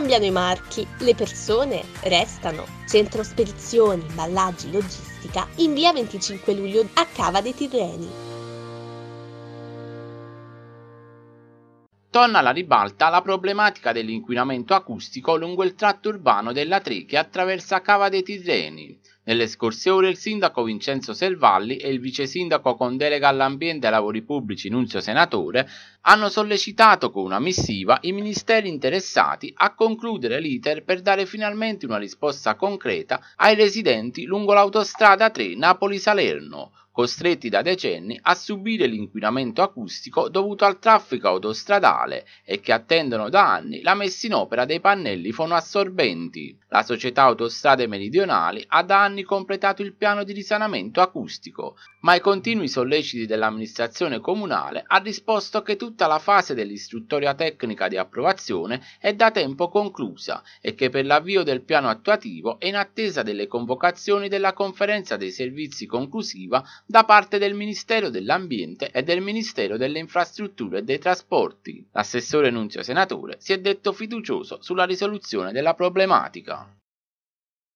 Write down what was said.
cambiano i marchi, le persone restano. Centro spedizioni, imballaggi, logistica in via 25 luglio a Cava dei Tirreni. Torna alla ribalta la problematica dell'inquinamento acustico lungo il tratto urbano della 3 che attraversa Cava dei Tirreni, nelle scorse ore il sindaco Vincenzo Selvalli e il vice sindaco con delega all'ambiente e lavori pubblici Nunzio Senatore hanno sollecitato con una missiva i ministeri interessati a concludere l'iter per dare finalmente una risposta concreta ai residenti lungo l'autostrada 3 Napoli-Salerno, costretti da decenni a subire l'inquinamento acustico dovuto al traffico autostradale e che attendono da anni la messa in opera dei pannelli fonoassorbenti. La società Autostrade Meridionali ha da anni completato il piano di risanamento acustico, ma i continui solleciti dell'amministrazione comunale ha risposto che tutta la fase dell'istruttoria tecnica di approvazione è da tempo conclusa e che per l'avvio del piano attuativo è in attesa delle convocazioni della conferenza dei servizi conclusiva da parte del Ministero dell'Ambiente e del Ministero delle Infrastrutture e dei Trasporti. L'assessore Nunzio Senatore si è detto fiducioso sulla risoluzione della problematica.